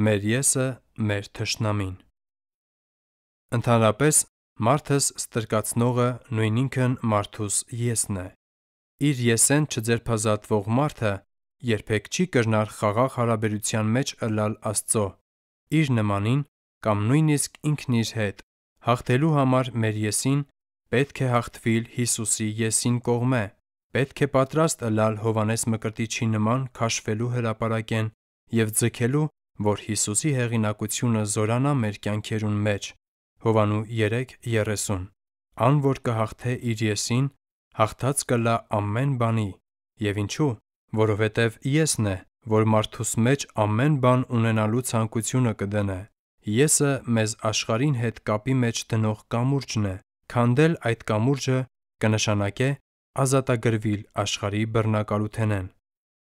մեր եսը մեր թշնամին։ Ընդհանրապես մարդս ստրկացնողը նույն ինքն մարդուս եսն է։ Իր եսեն չձերբազատվող մարդը երբեք չի կրնար խաղաղ հարաբերության մեջ ըլլալ Աստծո, իր նմանին կամ նույնիսկ ինքն իր հետ։ Հաղթելու համար մեր եսին պետք է հաղթվիլ Հիսուսի եսին կողմէ։ Պետք է պատրաստ ըլլալ Հովանես Մկրտիչի նման քաշվելու հրաապարակեն եւ ձգելու որ Հիսուսի հեղինակությունը զորանա մեր կյանքերուն մեջ։ Հովանու 3:30։ Ան որ կհաղթե իր եսին, հաղթած կլա ամեն բանի։ Եվ ինչու՞, որովհետև Եսն է, որ մարդուս մեջ ամեն բան ունենալու ցանկությունը կդնե։ Եսը մեզ աշխարհին հետ կապի մեջ դնող կամուրջն է։ Քանդել այդ կամուրջը կնշանակե ազատագրվել աշխարհի բռնակալութենեն։